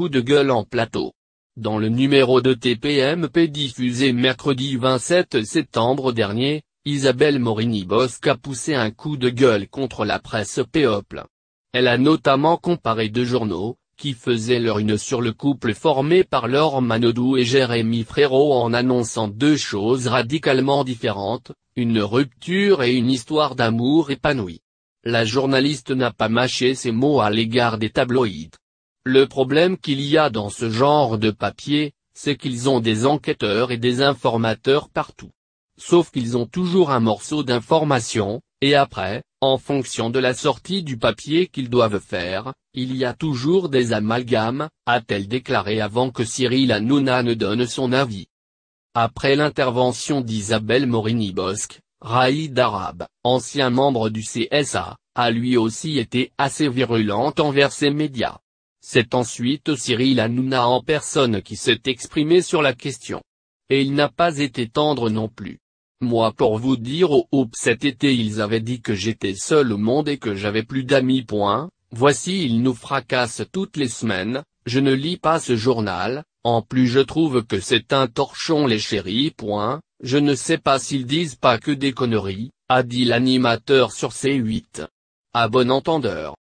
coup de gueule en plateau. Dans le numéro de TPMP diffusé mercredi 27 septembre dernier, Isabelle Morini-Bosque a poussé un coup de gueule contre la presse péople. Elle a notamment comparé deux journaux, qui faisaient leur une sur le couple formé par Laure Manodou et Jérémy Frérot en annonçant deux choses radicalement différentes, une rupture et une histoire d'amour épanouie. La journaliste n'a pas mâché ses mots à l'égard des tabloïdes. Le problème qu'il y a dans ce genre de papier, c'est qu'ils ont des enquêteurs et des informateurs partout. Sauf qu'ils ont toujours un morceau d'information, et après, en fonction de la sortie du papier qu'ils doivent faire, il y a toujours des amalgames, a-t-elle déclaré avant que Cyril Hanouna ne donne son avis. Après l'intervention d'Isabelle Morini-Bosque, Raïd Arab, ancien membre du CSA, a lui aussi été assez virulente envers ses médias. C'est ensuite Cyril Hanouna en personne qui s'est exprimé sur la question. Et il n'a pas été tendre non plus. Moi pour vous dire au oh, oh, cet été ils avaient dit que j'étais seul au monde et que j'avais plus d'amis point, voici ils nous fracassent toutes les semaines, je ne lis pas ce journal, en plus je trouve que c'est un torchon les chéris point, je ne sais pas s'ils disent pas que des conneries, a dit l'animateur sur C8. À bon entendeur.